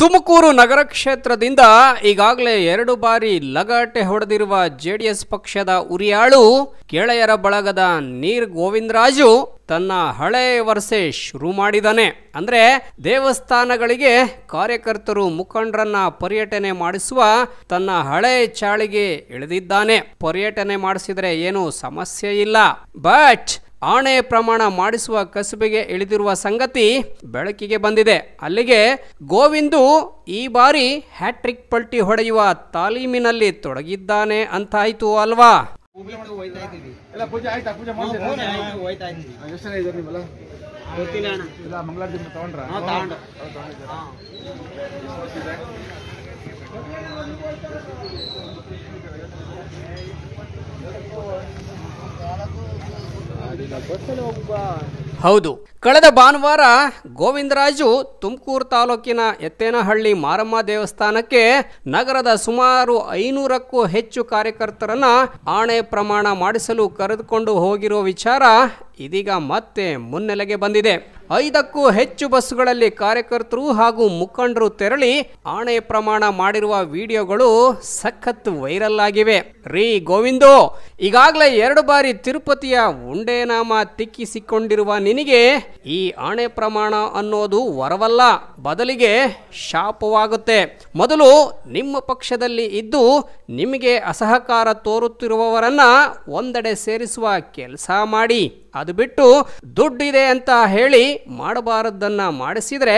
ತುಮಕೂರು ನಗರ ಕ್ಷೇತ್ರದಿಂದ ಈಗಾಗಲೇ ಎರಡು ಬಾರಿ ಲಗಾಟೆ ಹೊಡೆದಿರುವ ಜೆಡಿಎಸ್ ಪಕ್ಷದ ಉರಿಯಾಳು ಕೆಳೆಯರ ಬಳಗದ ನೀರ್ ಗೋವಿಂದರಾಜು ತನ್ನ ಹಳೆ ವರ್ಷೆ ಶುರು ಮಾಡಿದಾನೆ ಅಂದ್ರೆ ದೇವಸ್ಥಾನಗಳಿಗೆ ಕಾರ್ಯಕರ್ತರು ಮುಖಂಡರನ್ನ ಪರ್ಯಟನೆ ಮಾಡಿಸುವ ತನ್ನ ಹಳೆ ಚಾಳಿಗೆ ಇಳಿದಿದ್ದಾನೆ ಪರ್ಯಟನೆ ಮಾಡಿಸಿದರೆ ಏನು ಸಮಸ್ಯೆ ಇಲ್ಲ ಬಟ್ ಆಣೆ ಪ್ರಮಾಣ ಮಾಡಿಸುವ ಕಸುಬಿಗೆ ಇಳಿದಿರುವ ಸಂಗತಿ ಬೆಳಕಿಗೆ ಬಂದಿದೆ ಅಲ್ಲಿಗೆ ಗೋವಿಂದು ಈ ಬಾರಿ ಹ್ಯಾಟ್ರಿಕ್ ಪಲ್ಟಿ ಹೊಡೆಯುವ ತಾಲೀಮಿನಲ್ಲಿ ತೊಡಗಿದ್ದಾನೆ ಅಂತಾಯ್ತು ಅಲ್ವಾ ಹೌದು ಕಳೆದ ಭಾನುವಾರ ಗೋವಿಂದರಾಜು ತುಮಕೂರು ತಾಲೂಕಿನ ಎತ್ತೇನಹಳ್ಳಿ ಮಾರಮ್ಮ ದೇವಸ್ಥಾನಕ್ಕೆ ನಗರದ ಸುಮಾರು ಐನೂರಕ್ಕೂ ಹೆಚ್ಚು ಕಾರ್ಯಕರ್ತರನ್ನ ಆಣೆ ಪ್ರಮಾಣ ಮಾಡಿಸಲು ಕರೆದುಕೊಂಡು ಹೋಗಿರೋ ವಿಚಾರ ಇದೀಗ ಮತ್ತೆ ಮುನ್ನೆಲೆಗೆ ಬಂದಿದೆ ಐದಕ್ಕೂ ಹೆಚ್ಚು ಬಸ್ಗಳಲ್ಲಿ ಕಾರ್ಯಕರ್ತರು ಹಾಗೂ ಮುಖಂಡರು ತೆರಳಿ ಆಣೆ ಪ್ರಮಾಣ ಮಾಡಿರುವ ವಿಡಿಯೋಗಳು ಸಖತ್ ವೈರಲ್ ಆಗಿವೆ ರೀ ಗೋವಿಂದೋ ಈಗಾಗಲೇ ಎರಡು ಬಾರಿ ತಿರುಪತಿಯ ಉಂಡೇನಾಮ ತಿಕ್ಕಿಸಿಕೊಂಡಿರುವ ನಿನಗೆ ಈ ಆಣೆ ಪ್ರಮಾಣ ಅನ್ನೋದು ವರವಲ್ಲ ಬದಲಿಗೆ ಶಾಪವಾಗುತ್ತೆ ಮೊದಲು ನಿಮ್ಮ ಪಕ್ಷದಲ್ಲಿ ಇದ್ದು ನಿಮಗೆ ಅಸಹಕಾರ ತೋರುತ್ತಿರುವವರನ್ನ ಒಂದೆಡೆ ಸೇರಿಸುವ ಕೆಲಸ ಮಾಡಿ ಅದು ಬಿಟ್ಟು ದುಡ್ಡಿದೆ ಅಂತ ಹೇಳಿ ಮಾಡಬಾರದ್ದನ್ನು ಮಾಡಿಸಿದರೆ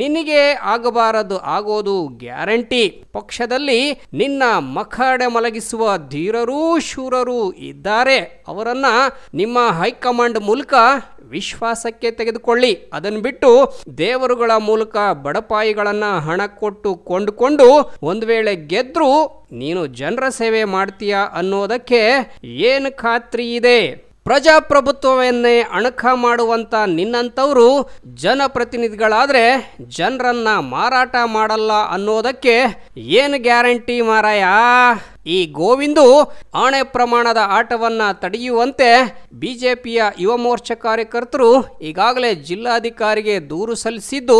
ನಿನಗೆ ಆಗಬಾರದು ಆಗೋದು ಗ್ಯಾರಂಟಿ ಪಕ್ಷದಲ್ಲಿ ನಿನ್ನ ಮಖಾಡೆ ಮಲಗಿಸುವ ಧೀರರೂ ಶೂರರೂ ಇದ್ದಾರೆ ಅವರನ್ನ ನಿಮ್ಮ ಹೈಕಮಾಂಡ್ ಮೂಲಕ ವಿಶ್ವಾಸಕ್ಕೆ ತೆಗೆದುಕೊಳ್ಳಿ ಅದನ್ನು ಬಿಟ್ಟು ದೇವರುಗಳ ಮೂಲಕ ಬಡಪಾಯಿಗಳನ್ನು ಹಣ ಕೊಟ್ಟು ಕೊಂಡುಕೊಂಡು ಒಂದು ವೇಳೆ ಗೆದ್ರೂ ನೀನು ಜನರ ಸೇವೆ ಮಾಡ್ತೀಯಾ ಅನ್ನೋದಕ್ಕೆ ಏನು ಖಾತ್ರಿ ಇದೆ ಪ್ರಜಾಪ್ರಭುತ್ವವನ್ನೇ ಅಣಕ ಮಾಡುವಂಥ ನಿನ್ನಂಥವರು ಜನಪ್ರತಿನಿಧಿಗಳಾದರೆ ಜನರನ್ನ ಮಾರಾಟ ಮಾಡಲ್ಲ ಅನ್ನೋದಕ್ಕೆ ಏನು ಗ್ಯಾರಂಟಿ ಮಾರಾಯ ಈ ಗೋವಿಂದು ಆಣೆ ಪ್ರಮಾಣದ ಆಟವನ್ನು ತಡೆಯುವಂತೆ ಬಿಜೆಪಿಯ ಯುವ ಮೋರ್ಚಾ ಕಾರ್ಯಕರ್ತರು ಈಗಾಗಲೇ ಜಿಲ್ಲಾಧಿಕಾರಿಗೆ ದೂರು ಸಲ್ಲಿಸಿದ್ದು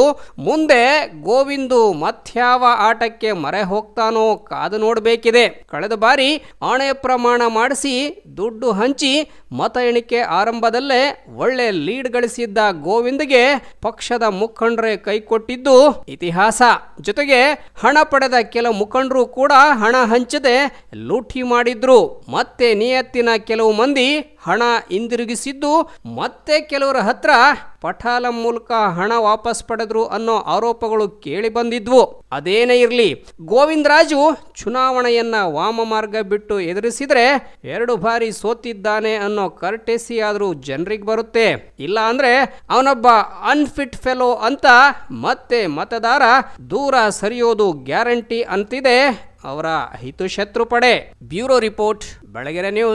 ಮುಂದೆ ಗೋವಿಂದು ಮತ್ಯಾವ ಆಟಕ್ಕೆ ಮರೆ ಹೋಗ್ತಾನೋ ಕಾದು ನೋಡಬೇಕಿದೆ ಕಳೆದ ಬಾರಿ ಆಣೆ ಪ್ರಮಾಣ ಮಾಡಿಸಿ ದುಡ್ಡು ಹಂಚಿ ಮತ ಎಣಿಕೆ ಆರಂಭದಲ್ಲೇ ಒಳ್ಳೆ ಲೀಡ್ ಗಳಿಸಿದ್ದ ಗೋವಿಂದ್ಗೆ ಪಕ್ಷದ ಮುಖಂಡರೇ ಕೈಕೊಟ್ಟಿದ್ದು ಇತಿಹಾಸ ಜೊತೆಗೆ ಹಣ ಪಡೆದ ಕೆಲ ಮುಖಂಡರು ಕೂಡ ಹಣ ಹಂಚದೆ ಲೂಟಿ ಮಾಡಿದ್ರು ಮತ್ತೆ ನಿಯತ್ತಿನ ಕೆಲವು ಮಂದಿ ಹಣ ಹಿಂದಿರುಗಿಸಿದ್ದು ಮತ್ತೆ ಕೆಲವರ ಹತ್ರ ಪಠಾಲಂ ಮೂಲಕ ಹಣ ವಾಪಸ್ ಪಡೆದ್ರು ಅನ್ನೋ ಆರೋಪಗಳು ಕೇಳಿ ಬಂದಿದ್ವು ಅದೇನೇ ಇರಲಿ ಗೋವಿಂದರಾಜು ಚುನಾವಣೆಯನ್ನ ವಾಮ ಮಾರ್ಗ ಬಿಟ್ಟು ಎದುರಿಸಿದ್ರೆ ಎರಡು ಬಾರಿ ಸೋತಿದ್ದಾನೆ ಅನ್ನೋ ಕರ್ಟೆಸಿ ಆದರೂ ಜನರಿಗೆ ಬರುತ್ತೆ ಇಲ್ಲ ಅಂದ್ರೆ ಅವನೊಬ್ಬ ಅನ್ಫಿಟ್ ಫೆಲೋ ಅಂತ ಮತ್ತೆ ಮತದಾರ ದೂರ ಸರಿಯೋದು ಗ್ಯಾರಂಟಿ ಅಂತಿದೆ ಅವರ ಹಿತಶತ್ರು ಪಡೆ ಬ್ಯೂರೋ ರಿಪೋರ್ಟ್ ಬೆಳಗೆರೆ ನ್ಯೂಸ್